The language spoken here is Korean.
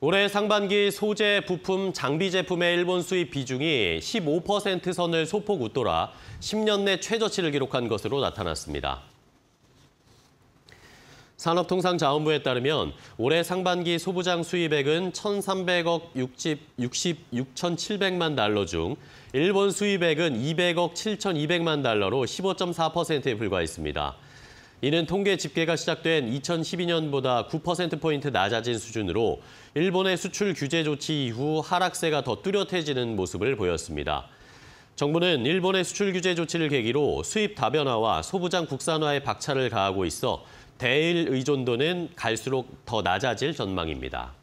올해 상반기 소재, 부품, 장비 제품의 일본 수입 비중이 15% 선을 소폭 웃돌아 10년 내 최저치를 기록한 것으로 나타났습니다. 산업통상자원부에 따르면 올해 상반기 소부장 수입액은 1,300억 60, 66,700만 달러 중 일본 수입액은 200억 7,200만 달러로 15.4%에 불과했습니다. 이는 통계 집계가 시작된 2012년보다 9%포인트 낮아진 수준으로 일본의 수출 규제 조치 이후 하락세가 더 뚜렷해지는 모습을 보였습니다. 정부는 일본의 수출 규제 조치를 계기로 수입 다변화와 소부장 국산화에 박차를 가하고 있어 대일 의존도는 갈수록 더 낮아질 전망입니다.